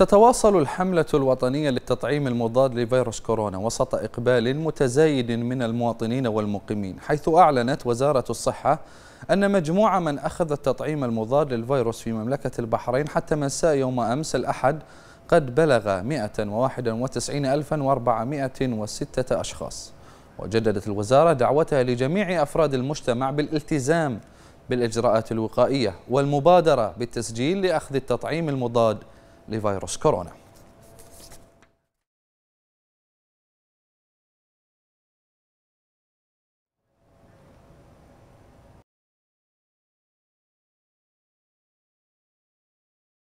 تتواصل الحملة الوطنية للتطعيم المضاد لفيروس كورونا وسط إقبال متزايد من المواطنين والمقيمين حيث أعلنت وزارة الصحة أن مجموعة من أخذ التطعيم المضاد للفيروس في مملكة البحرين حتى مساء يوم أمس الأحد قد بلغ 191406 أشخاص وجددت الوزارة دعوتها لجميع أفراد المجتمع بالالتزام بالإجراءات الوقائية والمبادرة بالتسجيل لأخذ التطعيم المضاد لفيروس كورونا